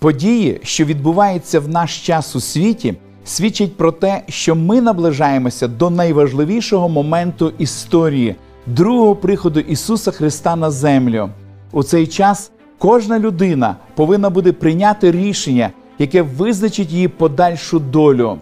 Події, що відбуваються в наш час у світі, свідчать про те, що ми наближаємося до найважливішого моменту історії, другого приходу Ісуса Христа на землю. У цей час кожна людина повинна буде прийняти рішення, яке визначить її подальшу долю.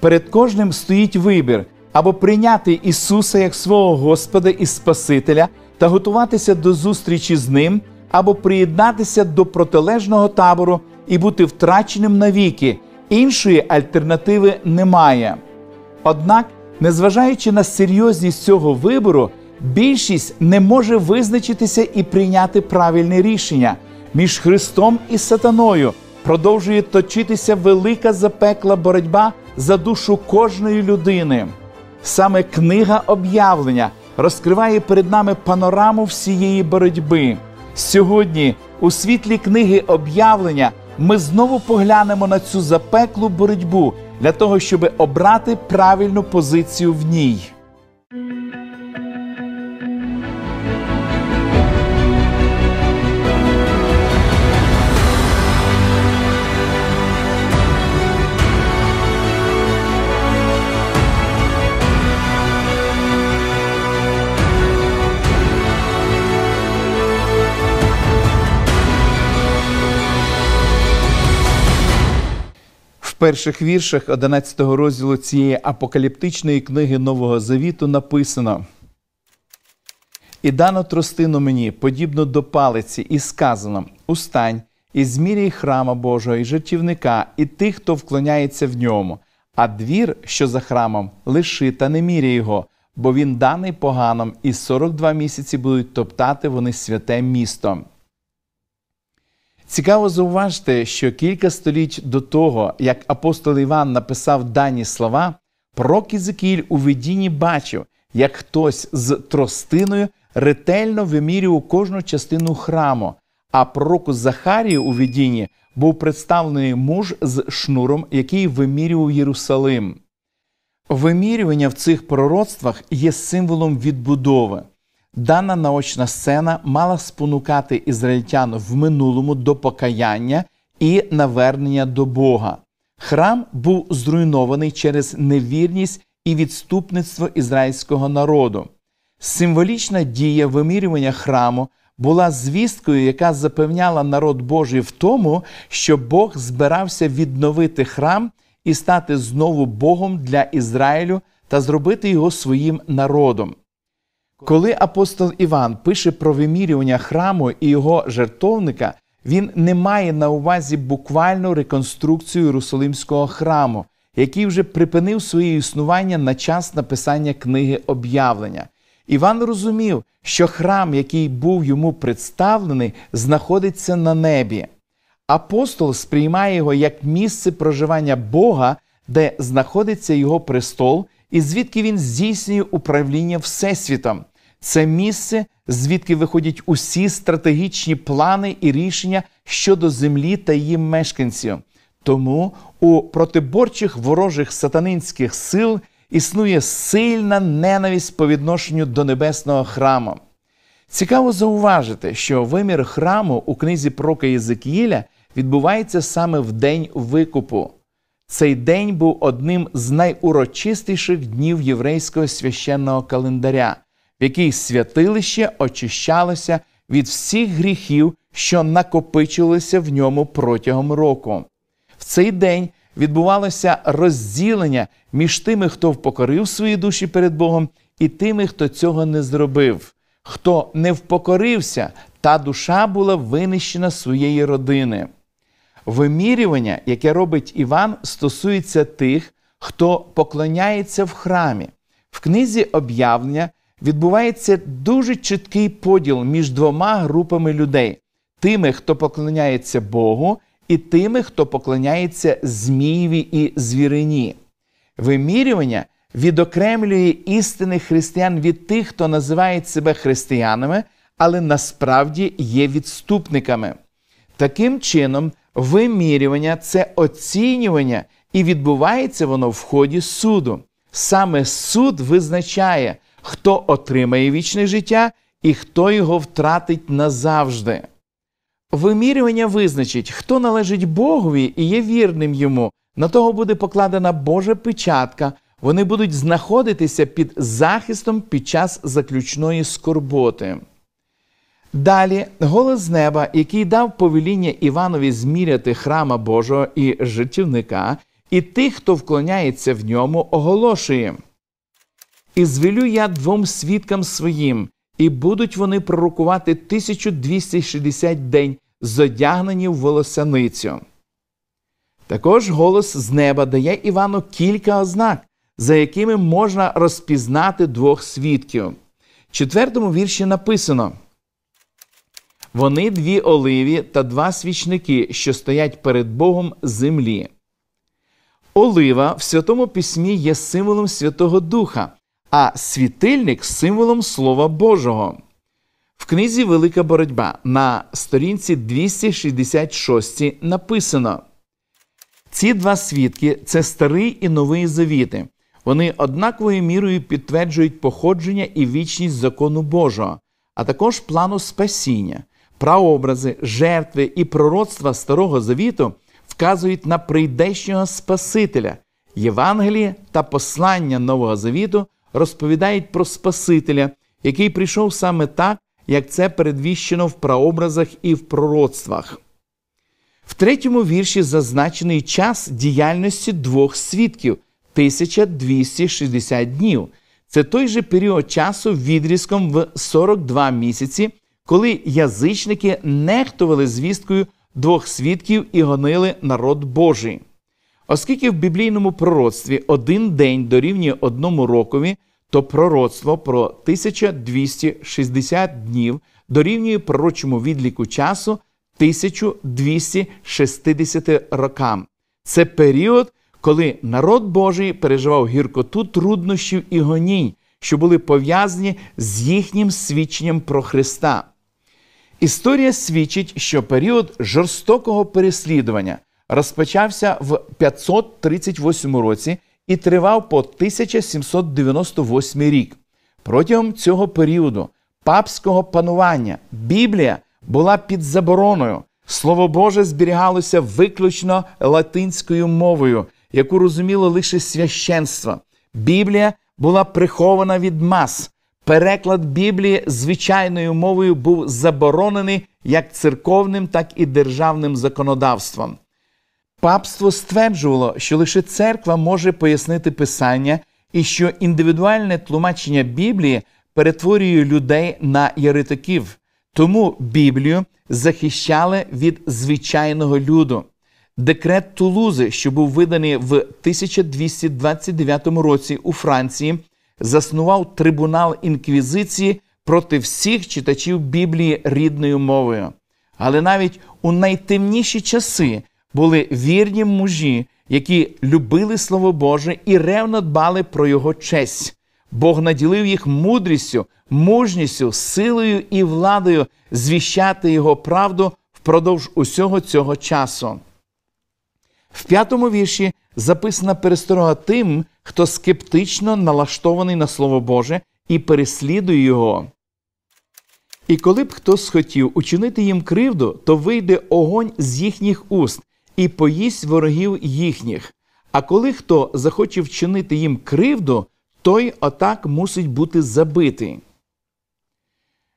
Перед кожним стоїть вибір або прийняти Ісуса як свого Господа і Спасителя та готуватися до зустрічі з Ним або приєднатися до протилежного табору і бути втраченим навіки. Іншої альтернативи немає. Однак, незважаючи на серйозність цього вибору, більшість не може визначитися і прийняти правильне рішення. Між Христом і Сатаною продовжує точитися велика запекла боротьба за душу кожної людини. Саме книга об'явлення розкриває перед нами панораму всієї боротьби. Сьогодні, у світлі книги об'явлення, ми знову поглянемо на цю запеклу боротьбу для того, щоб обрати правильну позицію в ній. перших віршах 11 розділу цієї апокаліптичної книги Нового Завіту написано. І дано тростину мені, подібно до палиці, і сказано: Устань, і зміряй храма Божого, і життівника, і тих, хто вклоняється в ньому, а двір, що за храмом, лиши та не міряй його, бо він даний поганом, і 42 місяці будуть топтати вони святе місто. Цікаво зауважити, що кілька століть до того, як апостол Іван написав дані слова, пророк Ізекіль у видінні бачив, як хтось з тростиною ретельно вимірював кожну частину храму, а пророку Захарію у видінні був представлений муж з шнуром, який вимірював Єрусалим. Вимірювання в цих пророцтвах є символом відбудови. Дана наочна сцена мала спонукати ізраїльтян в минулому до покаяння і навернення до Бога. Храм був зруйнований через невірність і відступництво ізраїльського народу. Символічна дія вимірювання храму була звісткою, яка запевняла народ Божий в тому, що Бог збирався відновити храм і стати знову Богом для Ізраїлю та зробити його своїм народом. Коли апостол Іван пише про вимірювання храму і його жертовника, він не має на увазі буквальну реконструкцію Єрусалимського храму, який вже припинив своє існування на час написання книги об'явлення. Іван розумів, що храм, який був йому представлений, знаходиться на небі. Апостол сприймає його як місце проживання Бога, де знаходиться його престол, і звідки він здійснює управління Всесвітом це місце, звідки виходять усі стратегічні плани і рішення щодо землі та її мешканців. Тому у протиборчих ворожих сатанинських сил існує сильна ненависть по відношенню до небесного храму. Цікаво зауважити, що вимір храму у книзі пророка Єзекіїля відбувається саме в день викупу. Цей день був одним з найурочистіших днів єврейського священного календаря в якій святилище очищалося від всіх гріхів, що накопичилися в ньому протягом року. В цей день відбувалося розділення між тими, хто впокорив свої душі перед Богом, і тими, хто цього не зробив. Хто не впокорився, та душа була винищена своєї родини. Вимірювання, яке робить Іван, стосується тих, хто поклоняється в храмі. В книзі об'явлення відбувається дуже чіткий поділ між двома групами людей тими, хто поклоняється Богу, і тими, хто поклоняється Змієві і звірині. Вимірювання відокремлює істинних християн від тих, хто називає себе християнами, але насправді є відступниками. Таким чином, вимірювання це оцінювання, і відбувається воно в ході суду. Саме суд визначає, хто отримає вічне життя і хто його втратить назавжди. Вимірювання визначить, хто належить Богові і є вірним йому. На того буде покладена Божа печатка. Вони будуть знаходитися під захистом під час заключної скорботи. Далі голос з неба, який дав повеління Іванові зміряти храма Божого і життівника, і тих, хто вклоняється в ньому, оголошує. І звелю я двом свідкам своїм, і будуть вони пророкувати 1260 день, зодягнені в волосяницю. Також голос з неба дає Івану кілька ознак, за якими можна розпізнати двох свідків. В четвертому вірші написано: Вони дві оливі та два свічники, що стоять перед Богом землі. Олива в Святому Письмі є символом Святого Духа а світильник символом Слова Божого. В книзі Велика боротьба на сторінці 266 написано: ці два свідки це старий і новий завіти. Вони однаковою мірою підтверджують походження і вічність закону Божого, а також плану спасіння, прообрази, жертви і пророцтва Старого Завіту вказують на прийдешнього Спасителя, Євангеліє та послання Нового Завіту розповідають про Спасителя, який прийшов саме так, як це передвіщено в прообразах і в пророцтвах. В третьому вірші зазначений час діяльності двох свідків 1260 днів. Це той же період часу відрізком в 42 місяці, коли язичники нехтували звісткою двох свідків і гонили народ Божий. Оскільки в біблійному пророцтві один день дорівнює одному рокові, то пророцтво про 1260 днів дорівнює пророчому відліку часу 1260 рокам. Це період, коли народ Божий переживав гіркоту труднощів і гонінь, що були пов'язані з їхнім свідченням про Христа. Історія свідчить, що період жорстокого переслідування розпочався в 538 році і тривав по 1798 рік. Протягом цього періоду папського панування Біблія була під забороною. Слово Боже зберігалося виключно латинською мовою, яку розуміло лише священство. Біблія була прихована від мас. Переклад Біблії звичайною мовою був заборонений як церковним, так і державним законодавством. Папство стверджувало, що лише церква може пояснити Писання і що індивідуальне тлумачення Біблії перетворює людей на яритоків, тому Біблію захищали від звичайного люду. Декрет Тулузи, що був виданий в 1229 році у Франції, заснував трибунал інквізиції проти всіх читачів Біблії рідною мовою. Але навіть у найтемніші часи були вірні мужі, які любили Слово Боже і ревно дбали про його честь. Бог наділив їх мудрістю, мужністю, силою і владою звіщати Його правду впродовж усього цього часу. В п'ятому вірші записана пересторога тим, хто скептично налаштований на Слово Боже і переслідує його. І коли б хтось хотів учинити їм кривду, то вийде огонь з їхніх уст і поїсть ворогів їхніх. А коли хто захоче вчинити їм кривду, той отак мусить бути забитий.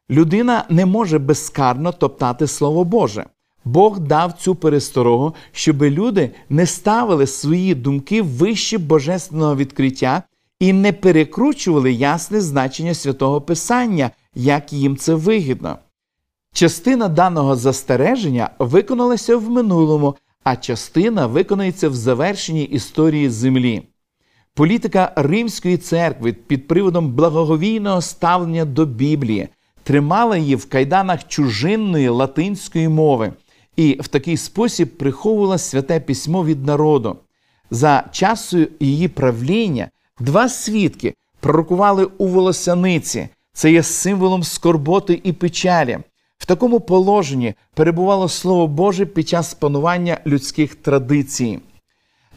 Людина не може безкарно топтати Слово Боже. Бог дав цю пересторогу, щоб люди не ставили свої думки вище божественного відкриття і не перекручували ясне значення святого Писання, як їм це вигідно. Частина даного застереження виконалася в минулому, а частина виконається в завершенні історії землі. Політика Римської церкви під приводом благоговійного ставлення до Біблії тримала її в кайданах чужинної латинської мови і в такий спосіб приховувала святе письмо від народу. За часу її правління два свідки пророкували у волосяниці. Це є символом скорботи і печалі такому положенні перебувало Слово Боже під час панування людських традицій.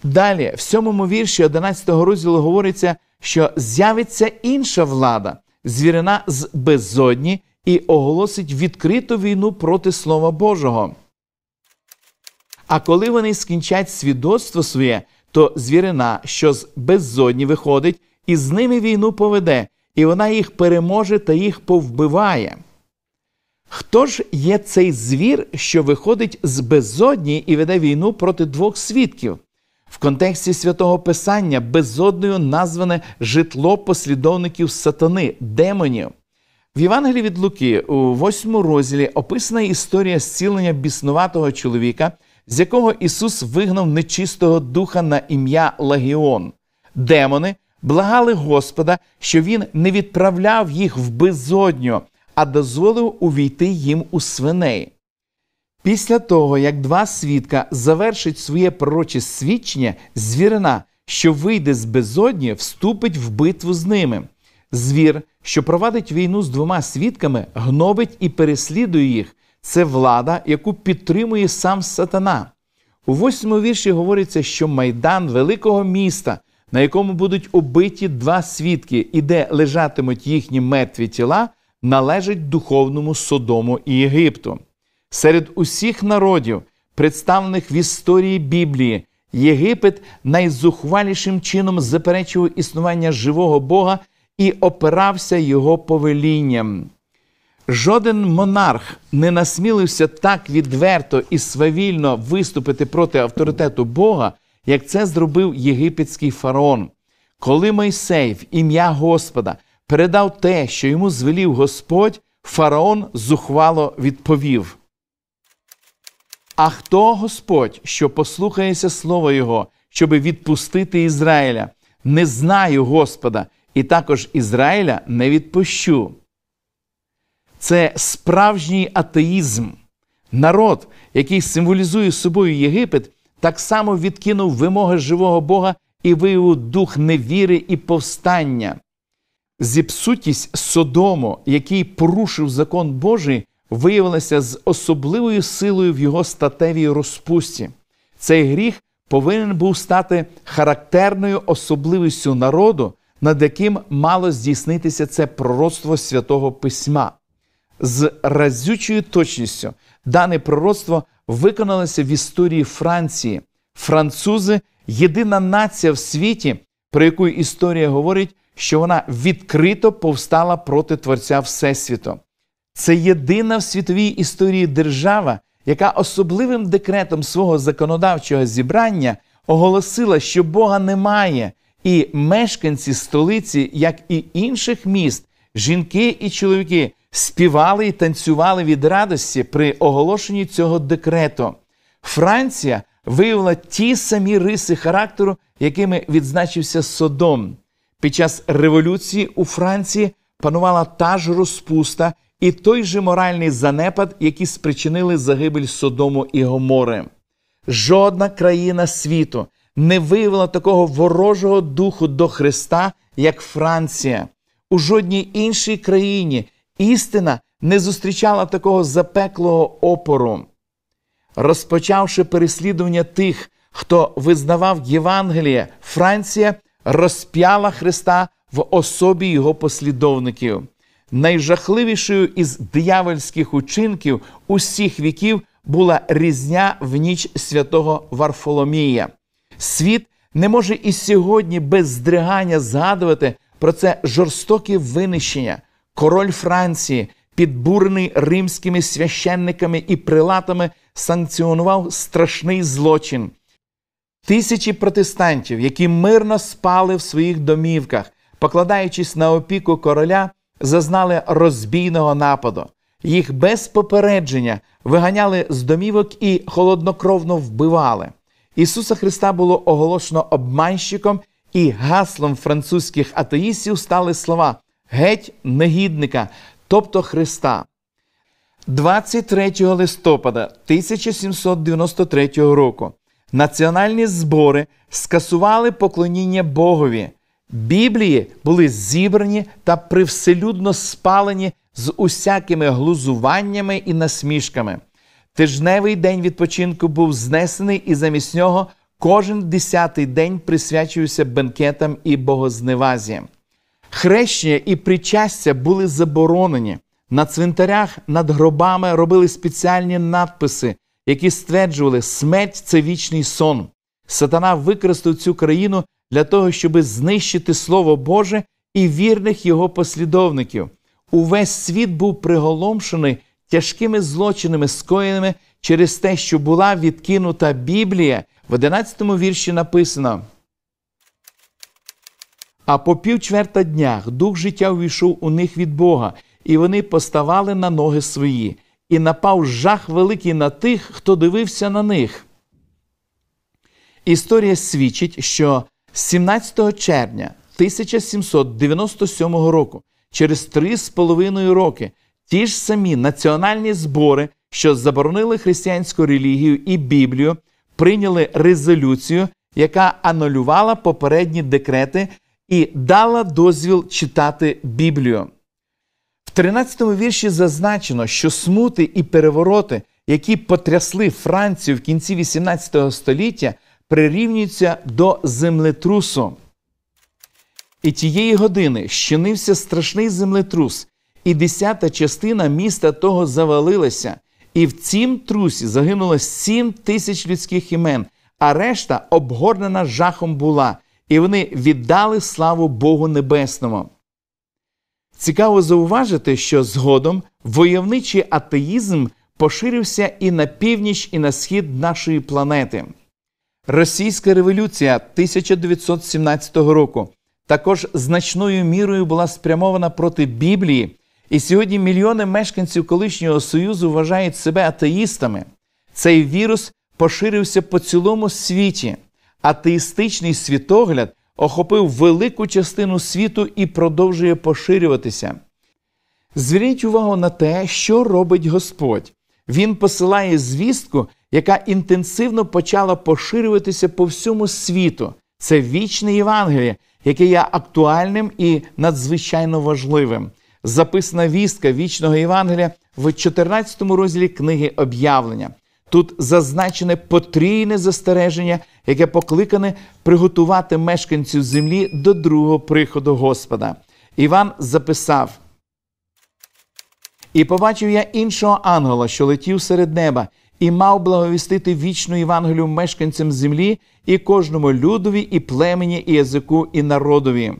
Далі, в сьомому вірші 11 розділу говориться, що з'явиться інша влада, звірена з беззодні, і оголосить відкриту війну проти Слова Божого. А коли вони скінчать свідоцтво своє, то звірина, що з беззодні виходить, і з ними війну поведе, і вона їх переможе та їх повбиває. Хто ж є цей звір, що виходить з безодні і веде війну проти двох свідків? В контексті святого Писання безодною назване житло послідовників сатани, демонів. В Євангелії від Луки, у восьмому розділі, описана історія зцілення біснуватого чоловіка, з якого Ісус вигнав нечистого духа на ім'я Легіон. Демони благали Господа, що Він не відправляв їх в безодню а дозволив увійти їм у свиней. Після того, як два свідка завершать своє пророче свідчення, звірина, що вийде з безодні, вступить в битву з ними. Звір, що провадить війну з двома свідками, гнобить і переслідує їх. Це влада, яку підтримує сам сатана. У восьмому вірші говориться, що майдан великого міста, на якому будуть убиті два свідки і де лежатимуть їхні мертві тіла, належить духовному Содому і Єгипту. Серед усіх народів, представлених в історії Біблії, Єгипет найзухвалішим чином заперечував існування живого Бога і опирався його повелінням. Жоден монарх не насмілився так відверто і свавільно виступити проти авторитету Бога, як це зробив єгипетський фараон. Коли Мойсей в ім'я Господа передав те, що йому звелів Господь, фараон зухвало відповів. А хто Господь, що послухається слова Його, щоби відпустити Ізраїля? Не знаю Господа, і також Ізраїля не відпущу. Це справжній атеїзм. Народ, який символізує собою Єгипет, так само відкинув вимоги живого Бога і виявив дух невіри і повстання зіпсутість Содому, який порушив закон Божий, виявилася з особливою силою в його статевій розпусті. Цей гріх повинен був стати характерною особливістю народу, над яким мало здійснитися це пророцтво святого письма. З разючою точністю дане пророцтво виконалося в історії Франції. Французи єдина нація в світі, про яку історія говорить, що вона відкрито повстала проти Творця Всесвіту. Це єдина в світовій історії держава, яка особливим декретом свого законодавчого зібрання оголосила, що Бога немає, і мешканці столиці, як і інших міст, жінки і чоловіки співали і танцювали від радості при оголошенні цього декрету. Франція виявила ті самі риси характеру, якими відзначився Содом. Під час революції у Франції панувала та ж розпуста і той же моральний занепад, які спричинили загибель Содому і Гомори. Жодна країна світу не виявила такого ворожого духу до Христа, як Франція. У жодній іншій країні істина не зустрічала такого запеклого опору. Розпочавши переслідування тих, хто визнавав Євангеліє, Франція розп'яла Христа в особі Його послідовників. Найжахливішою із диявольських учинків усіх віків була різня в ніч святого Варфоломія. Світ не може і сьогодні без здригання згадувати про це жорстоке винищення. Король Франції, підбурений римськими священниками і прилатами, санкціонував страшний злочин. Тисячі протестантів, які мирно спали в своїх домівках, покладаючись на опіку короля, зазнали розбійного нападу. Їх без попередження виганяли з домівок і холоднокровно вбивали. Ісуса Христа було оголошено обманщиком, і гаслом французьких атеїстів стали слова геть негідника, тобто Христа. 23 листопада 1793 року національні збори скасували поклоніння Богові. Біблії були зібрані та привселюдно спалені з усякими глузуваннями і насмішками. Тижневий день відпочинку був знесений, і замість нього кожен десятий день присвячувався бенкетам і богозневазі. Хрещення і причастя були заборонені. На цвинтарях над гробами робили спеціальні надписи, які стверджували, смерть це вічний сон. Сатана використав цю країну для того, щоб знищити Слово Боже і вірних його послідовників. Увесь світ був приголомшений тяжкими злочинами, скоєними через те, що була відкинута Біблія. В 11 вірші написано. А по півчверта днях дух життя увійшов у них від Бога, і вони поставали на ноги свої і напав жах великий на тих, хто дивився на них. Історія свідчить, що 17 червня 1797 року, через три з половиною роки, ті ж самі національні збори, що заборонили християнську релігію і Біблію, прийняли резолюцію, яка анулювала попередні декрети і дала дозвіл читати Біблію. 13 вірші зазначено, що смути і перевороти, які потрясли Францію в кінці 18 століття, прирівнюються до землетрусу. І тієї години щинився страшний землетрус, і десята частина міста того завалилася, і в цім трусі загинуло сім тисяч людських імен, а решта обгорнена жахом була, і вони віддали славу Богу Небесному. Цікаво зауважити, що згодом войовничий атеїзм поширився і на північ, і на схід нашої планети. Російська революція 1917 року також значною мірою була спрямована проти Біблії, і сьогодні мільйони мешканців колишнього союзу вважають себе атеїстами. Цей вірус поширився по цілому світі. Атеїстичний світогляд охопив велику частину світу і продовжує поширюватися. Зверніть увагу на те, що робить Господь. Він посилає звістку, яка інтенсивно почала поширюватися по всьому світу. Це вічне Євангеліє, яке є актуальним і надзвичайно важливим. Записана вістка вічного Євангелія в 14 розділі книги об'явлення. Тут зазначене потрійне застереження, яке покликане приготувати мешканців землі до другого приходу Господа. Іван записав. І побачив я іншого ангела, що летів серед неба, і мав благовістити вічну Євангелію мешканцям землі і кожному людові, і племені, і язику, і народові.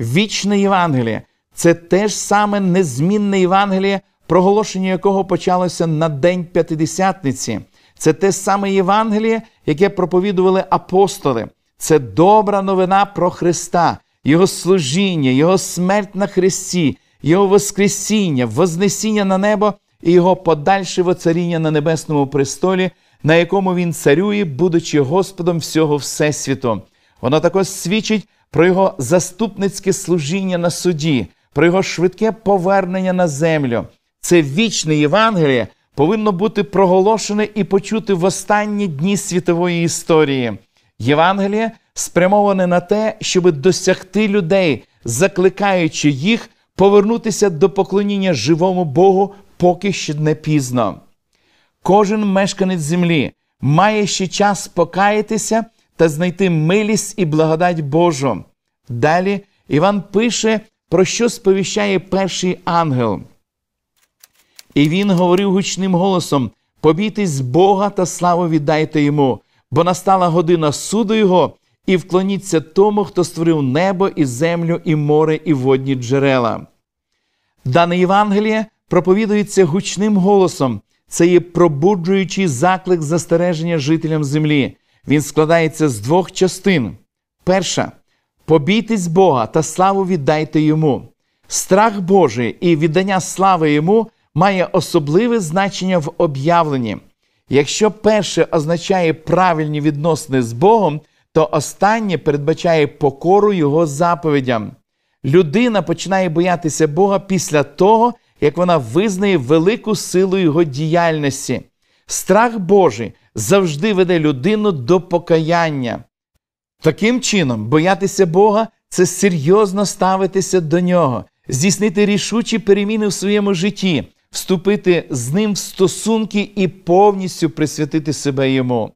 Вічне Євангеліє це те ж саме незмінне Євангеліє, проголошення якого почалося на День П'ятидесятниці. Це те саме Євангеліє, яке проповідували апостоли. Це добра новина про Христа, Його служіння, Його смерть на Христі, Його Воскресіння, Вознесіння на небо і Його подальше воцаріння на небесному престолі, на якому Він царює, будучи Господом всього Всесвіту. Воно також свідчить про Його заступницьке служіння на суді, про Його швидке повернення на землю це вічне Євангеліє повинно бути проголошене і почути в останні дні світової історії. Євангеліє спрямоване на те, щоб досягти людей, закликаючи їх повернутися до поклоніння живому Богу, поки ще не пізно. Кожен мешканець землі має ще час покаятися та знайти милість і благодать Божу. Далі Іван пише, про що сповіщає перший ангел. І він говорив гучним голосом: побійтесь Бога та славу віддайте йому, бо настала година суду Його, і вклоніться тому, хто створив небо і землю, і море, і водні джерела. Дане Євангеліє проповідується гучним голосом. Це є пробуджуючий заклик застереження жителям землі. Він складається з двох частин. Перша побійтесь Бога та славу віддайте йому. Страх Божий і віддання слави йому має особливе значення в об'явленні. Якщо перше означає правильні відносини з Богом, то останнє передбачає покору Його заповідям. Людина починає боятися Бога після того, як вона визнає велику силу Його діяльності. Страх Божий завжди веде людину до покаяння. Таким чином, боятися Бога це серйозно ставитися до нього, здійснити рішучі переміни в своєму житті, вступити з ним в стосунки і повністю присвятити себе йому.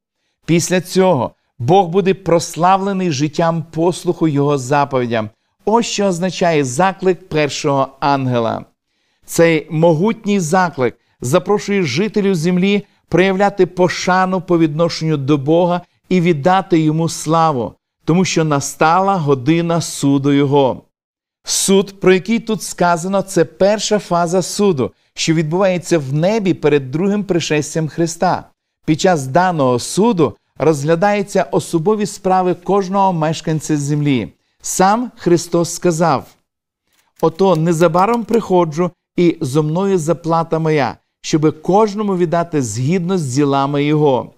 Після цього Бог буде прославлений життям послуху Його заповідям. Ось що означає заклик першого ангела. Цей могутній заклик запрошує жителів землі проявляти пошану по відношенню до Бога і віддати йому славу, тому що настала година суду Його. Суд, про який тут сказано, це перша фаза суду, що відбувається в небі перед другим пришестям Христа. Під час даного суду розглядаються особові справи кожного мешканця землі. Сам Христос сказав: Ото незабаром приходжу, і зо мною заплата моя, щоби кожному віддати згідно з ділами Його.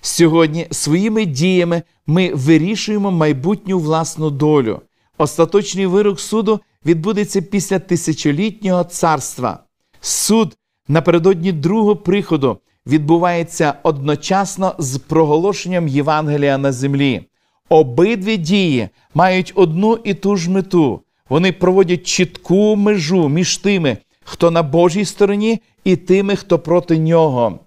Сьогодні своїми діями ми вирішуємо майбутню власну долю. Остаточний вирок суду відбудеться після тисячолітнього царства. Суд напередодні другого приходу відбувається одночасно з проголошенням Євангелія на землі. Обидві дії мають одну і ту ж мету. Вони проводять чітку межу між тими, хто на Божій стороні, і тими, хто проти нього.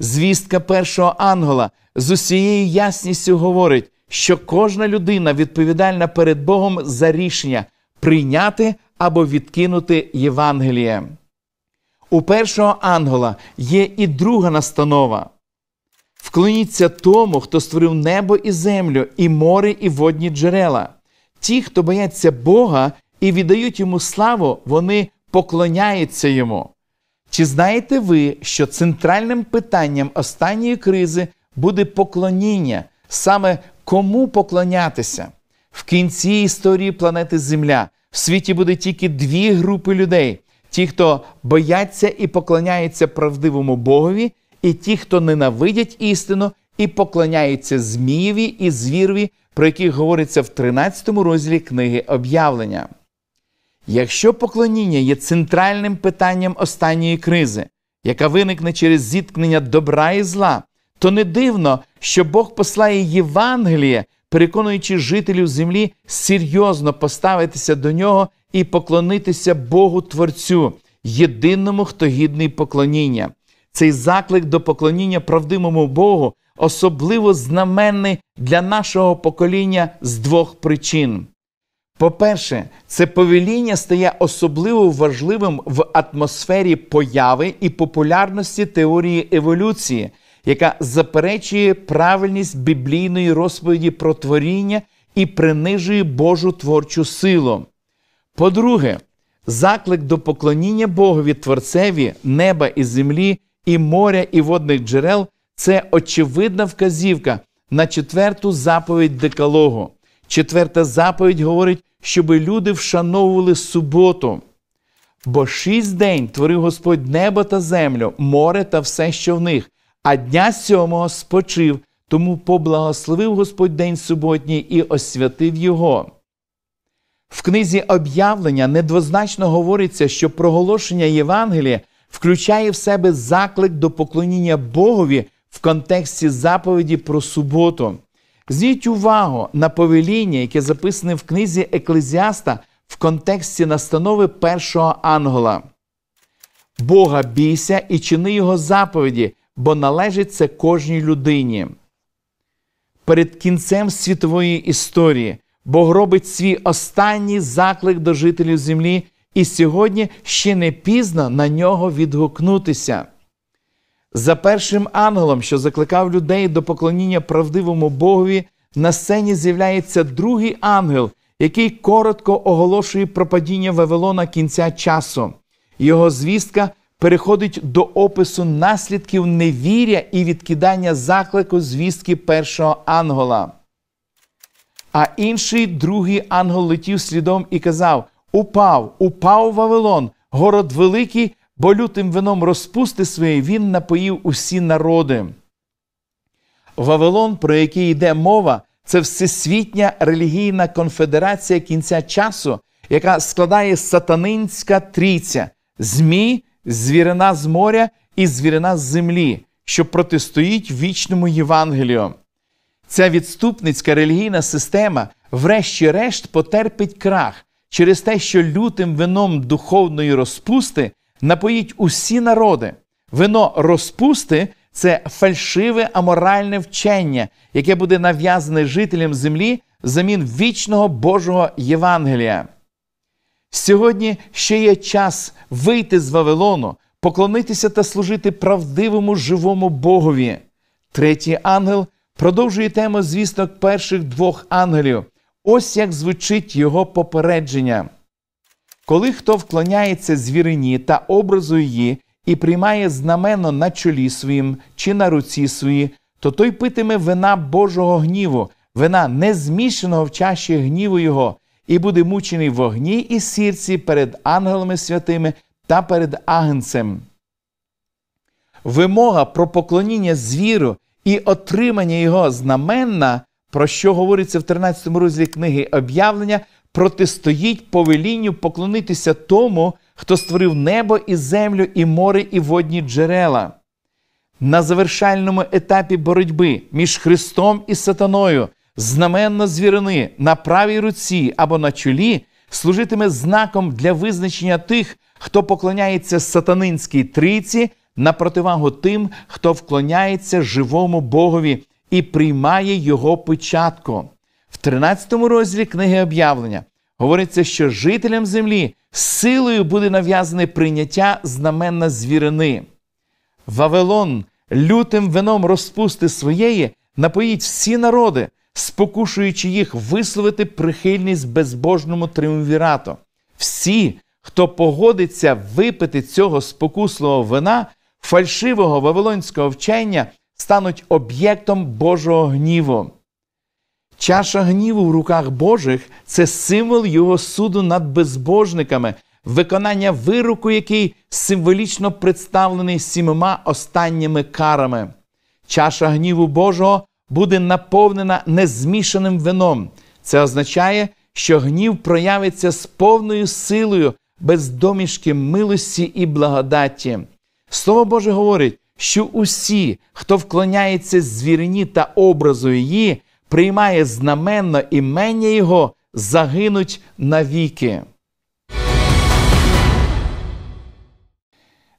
Звістка першого ангела з усією ясністю говорить, що кожна людина відповідальна перед Богом за рішення прийняти або відкинути Євангеліє. У першого ангела є і друга настанова. Вклоніться тому, хто створив небо і землю, і море, і водні джерела. Ті, хто бояться Бога і віддають йому славу, вони поклоняються йому. Чи знаєте ви, що центральним питанням останньої кризи буде поклоніння, саме кому поклонятися. В кінці історії планети Земля в світі буде тільки дві групи людей: ті, хто бояться і поклоняються правдивому Богові, і ті, хто ненавидять істину і поклоняються Змієві і звірові, про яких говориться в 13 розділі книги об'явлення. Якщо поклоніння є центральним питанням останньої кризи, яка виникне через зіткнення добра і зла, то не дивно, що Бог послає Євангеліє, переконуючи жителів землі серйозно поставитися до нього і поклонитися Богу Творцю, єдиному, хто гідний поклоніння. Цей заклик до поклоніння правдивому Богу особливо знаменний для нашого покоління з двох причин. По-перше, це повеління стає особливо важливим в атмосфері появи і популярності теорії еволюції, яка заперечує правильність біблійної розповіді про творіння і принижує Божу творчу силу. По-друге, заклик до поклоніння Богові Творцеві, неба і землі, і моря, і водних джерел це очевидна вказівка на четверту заповідь декалогу. Четверта заповідь говорить, щоб люди вшановували суботу. Бо шість день творив Господь небо та землю, море та все, що в них, а дня сьомого спочив, тому поблагословив Господь день суботній і освятив його. В книзі об'явлення недвозначно говориться, що проголошення Євангелія включає в себе заклик до поклоніння Богові в контексті заповіді про суботу. Зніть увагу на повеління, яке записане в книзі Еклезіаста в контексті настанови першого ангела. Бога бійся і чини Його заповіді, бо належить це кожній людині. Перед кінцем світової історії Бог робить свій останній заклик до жителів землі, і сьогодні ще не пізно на нього відгукнутися. За першим ангелом, що закликав людей до поклоніння правдивому Богові, на сцені з'являється другий ангел, який коротко оголошує про падіння Вавилона кінця часу. Його звістка переходить до опису наслідків невіря і відкидання заклику звістки першого ангела. А інший другий ангел летів слідом і казав: Упав, упав Вавилон, город великий, бо лютим вином розпусти своєї він напоїв усі народи. Вавилон, про який йде мова, це всесвітня релігійна конфедерація кінця часу, яка складає сатанинська трійця, змі, звірина з моря і звірина з землі, що протистоїть вічному Євангелію. Ця відступницька релігійна система, врешті-решт, потерпить крах через те, що лютим вином духовної розпусти напоїть усі народи. Вино розпусти це фальшиве аморальне вчення, яке буде нав'язане жителям землі замін вічного Божого Євангелія. Сьогодні ще є час вийти з Вавилону, поклонитися та служити правдивому живому Богові. Третій ангел продовжує тему звісток перших двох ангелів. Ось як звучить його попередження. Коли хто вклоняється звірині та образу її і приймає знамено на чолі своїм чи на руці своїй, то той питиме вина Божого гніву, вина незмішаного в чаші гніву Його і буде мучений в огні і сірці перед ангелами святими та перед агнцем. Вимога про поклоніння звіру і отримання його знаменна, про що говориться в 13 розділі книги об'явлення, протистоїть повелінню поклонитися тому, хто створив небо і землю, і море, і водні джерела. На завершальному етапі боротьби між Христом і Сатаною знаменно звірини на правій руці або на чолі служитиме знаком для визначення тих, хто поклоняється сатанинській трійці на противагу тим, хто вклоняється живому Богові і приймає його початку. В 13 розділі книги об'явлення говориться, що жителям землі силою буде нав'язане прийняття знаменна звірини. Вавилон лютим вином розпусти своєї напоїть всі народи, спокушуючи їх висловити прихильність безбожному триумвірату. Всі, хто погодиться випити цього спокусливого вина, фальшивого вавилонського вчення, стануть об'єктом Божого гніву. Чаша гніву в руках Божих це символ його суду над безбожниками, виконання вироку, який символічно представлений сімома останніми карами. Чаша гніву Божого буде наповнена незмішаним вином. Це означає, що гнів проявиться з повною силою, без домішки милості і благодаті. Слово Боже говорить, що усі, хто вклоняється звірині та образу її, приймає знаменно імення Його, загинуть навіки.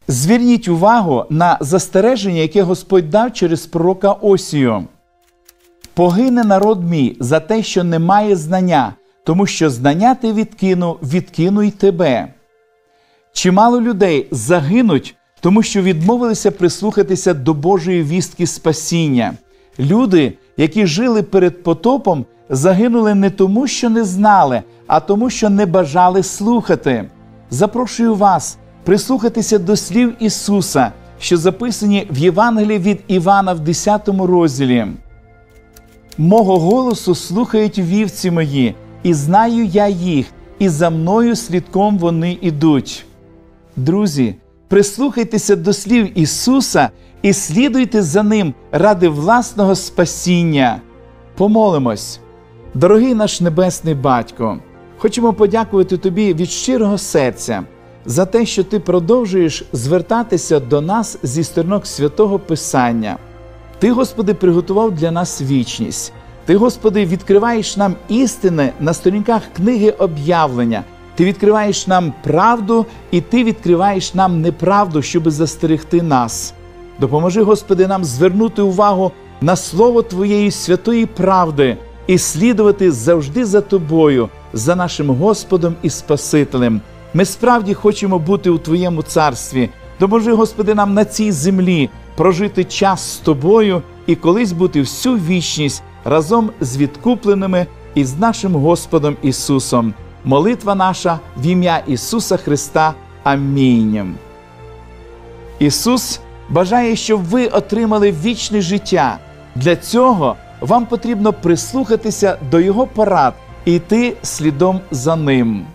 Зверніть увагу на застереження, яке Господь дав через пророка Осію. Погине народ мій за те, що немає знання, тому що знання ти відкину, відкину й тебе. Чимало людей загинуть, тому що відмовилися прислухатися до Божої вістки спасіння. Люди, які жили перед потопом, загинули не тому, що не знали, а тому, що не бажали слухати. Запрошую вас прислухатися до слів Ісуса, що записані в Євангелії від Івана в 10 розділі. Мого голосу слухають вівці мої, і знаю я їх, і за мною слідком вони ідуть. Друзі, прислухайтеся до слів Ісуса і слідуйте за Ним ради власного спасіння. Помолимось, дорогий наш Небесний Батько, хочемо подякувати Тобі від щирого серця за те, що ти продовжуєш звертатися до нас зі сторінок святого Писання. Ти, Господи, приготував для нас вічність. Ти, Господи, відкриваєш нам істини на сторінках книги об'явлення. Ти відкриваєш нам правду, і Ти відкриваєш нам неправду, щоб застерегти нас. Допоможи, Господи, нам звернути увагу на слово Твоєї святої правди і слідувати завжди за Тобою, за нашим Господом і Спасителем. Ми справді хочемо бути у Твоєму царстві. Допоможи, Господи, нам на цій землі прожити час з тобою і колись бути всю вічність разом з відкупленими і з нашим Господом Ісусом. Молитва наша в ім'я Ісуса Христа. Амінь. Ісус бажає, щоб ви отримали вічне життя. Для цього вам потрібно прислухатися до Його порад і йти слідом за ним.